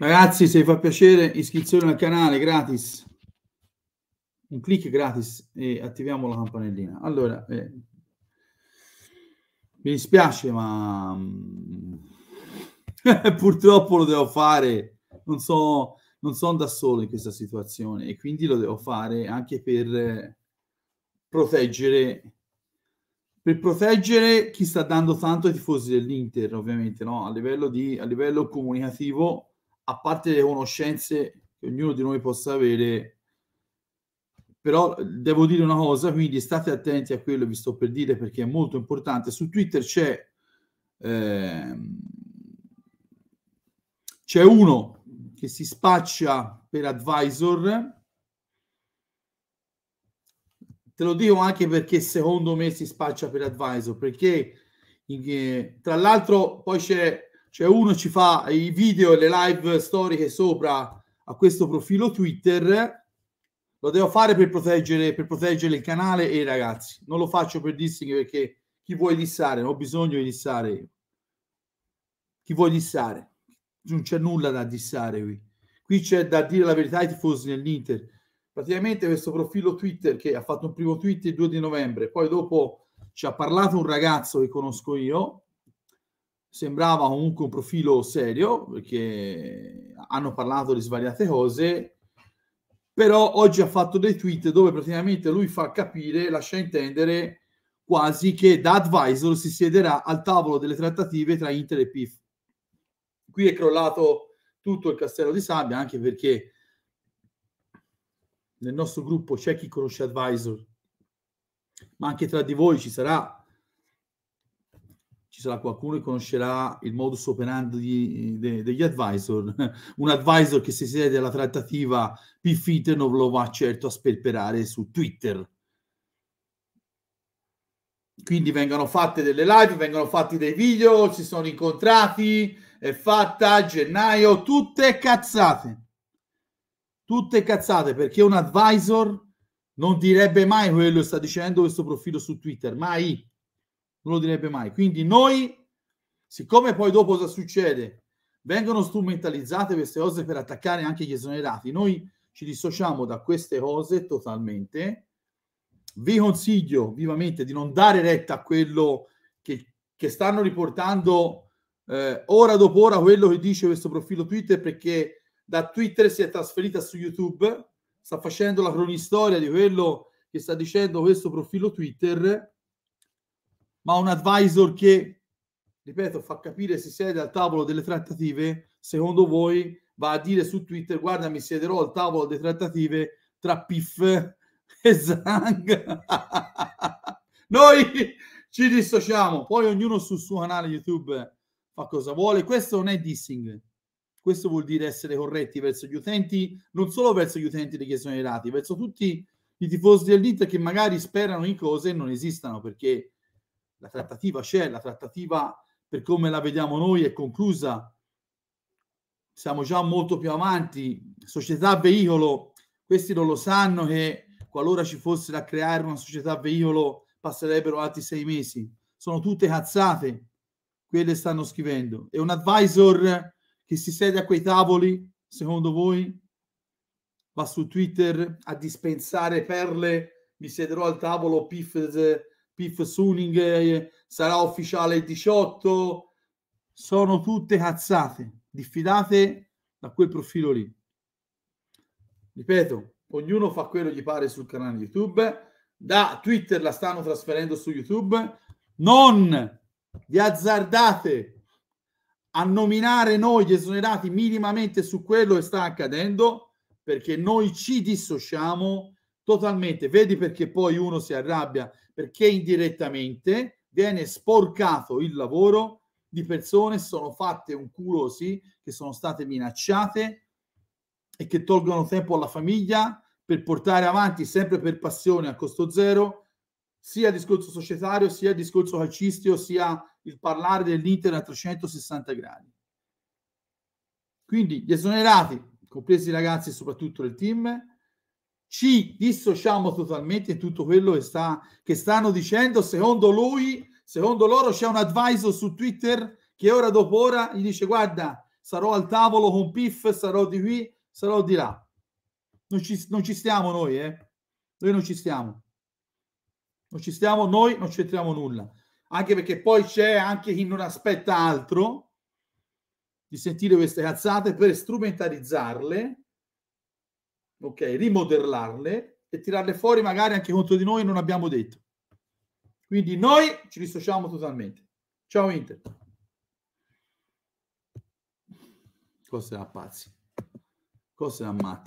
Ragazzi, se vi fa piacere, iscrizione al canale gratis, un clic gratis e attiviamo la campanellina. Allora, eh, mi dispiace, ma mm, purtroppo lo devo fare. Non, so, non sono da solo in questa situazione e quindi lo devo fare anche per eh, proteggere, per proteggere chi sta dando tanto ai tifosi dell'Inter, ovviamente, no? a, livello di, a livello comunicativo a parte le conoscenze che ognuno di noi possa avere, però devo dire una cosa, quindi state attenti a quello che vi sto per dire perché è molto importante. Su Twitter c'è, eh, c'è uno che si spaccia per advisor. Te lo dico anche perché secondo me si spaccia per advisor, perché in, eh, tra l'altro poi c'è cioè uno ci fa i video e le live storiche sopra a questo profilo Twitter, lo devo fare per proteggere, per proteggere il canale e i ragazzi. Non lo faccio per dissing perché chi vuoi dissare, non ho bisogno di dissare Chi vuoi dissare? Non c'è nulla da dissare qui. Qui c'è da dire la verità ai tifosi nell'Inter. Praticamente questo profilo Twitter che ha fatto un primo tweet il 2 di novembre, poi dopo ci ha parlato un ragazzo che conosco io, sembrava comunque un profilo serio perché hanno parlato di svariate cose, però oggi ha fatto dei tweet dove praticamente lui fa capire, lascia intendere quasi che da advisor si siederà al tavolo delle trattative tra Inter e PIF. Qui è crollato tutto il castello di sabbia anche perché nel nostro gruppo c'è chi conosce advisor, ma anche tra di voi ci sarà ci sarà qualcuno che conoscerà il modus operandi de, degli advisor, un advisor che si siede alla trattativa p non lo va certo a sperperare su Twitter. Quindi vengono fatte delle live, vengono fatti dei video, si sono incontrati, è fatta a gennaio, tutte cazzate. Tutte cazzate perché un advisor non direbbe mai quello che sta dicendo questo profilo su Twitter, mai non lo direbbe mai. Quindi noi, siccome poi dopo cosa succede, vengono strumentalizzate queste cose per attaccare anche gli esonerati, noi ci dissociamo da queste cose totalmente. Vi consiglio vivamente di non dare retta a quello che, che stanno riportando eh, ora dopo ora quello che dice questo profilo Twitter perché da Twitter si è trasferita su YouTube, sta facendo la cronistoria di quello che sta dicendo questo profilo Twitter ma un advisor che, ripeto, fa capire se siede al tavolo delle trattative, secondo voi va a dire su Twitter guarda mi siederò al tavolo delle trattative tra Piff e Zang. Noi ci dissociamo, poi ognuno sul suo canale YouTube fa cosa vuole, questo non è dissing. Questo vuol dire essere corretti verso gli utenti, non solo verso gli utenti degli dati, verso tutti i tifosi dell'Inter che magari sperano in cose e non esistano perché la trattativa c'è, la trattativa per come la vediamo noi è conclusa, siamo già molto più avanti, società veicolo, questi non lo sanno che qualora ci fosse da creare una società veicolo passerebbero altri sei mesi, sono tutte cazzate quelle stanno scrivendo. E un advisor che si siede a quei tavoli, secondo voi? Va su Twitter a dispensare perle, mi siederò al tavolo, pif, Piff Suning eh, sarà ufficiale 18. Sono tutte cazzate, diffidate da quel profilo lì. Ripeto, ognuno fa quello che gli pare sul canale YouTube. Da Twitter la stanno trasferendo su YouTube. Non vi azzardate a nominare noi gli esonerati minimamente su quello che sta accadendo, perché noi ci dissociamo totalmente. Vedi perché poi uno si arrabbia? Perché indirettamente viene sporcato il lavoro di persone, sono fatte un culo così, che sono state minacciate e che tolgono tempo alla famiglia per portare avanti sempre per passione a costo zero sia il discorso societario, sia il discorso calcistico, sia il parlare dell'Inter a 360 gradi. Quindi gli esonerati, compresi i ragazzi soprattutto del team, ci dissociamo totalmente da tutto quello che, sta, che stanno dicendo. Secondo lui, secondo loro, c'è un advisor su Twitter che ora dopo ora gli dice: Guarda, sarò al tavolo con Piff, sarò di qui, sarò di là. Non ci, non ci stiamo noi, eh? Noi non ci stiamo. Non ci stiamo noi, non c'entriamo nulla. Anche perché poi c'è anche chi non aspetta altro di sentire queste cazzate per strumentalizzarle ok? Rimodellarle e tirarle fuori magari anche contro di noi non abbiamo detto. Quindi noi ci dissociamo totalmente. Ciao Inter. Cose da pazzi. Cose da matti.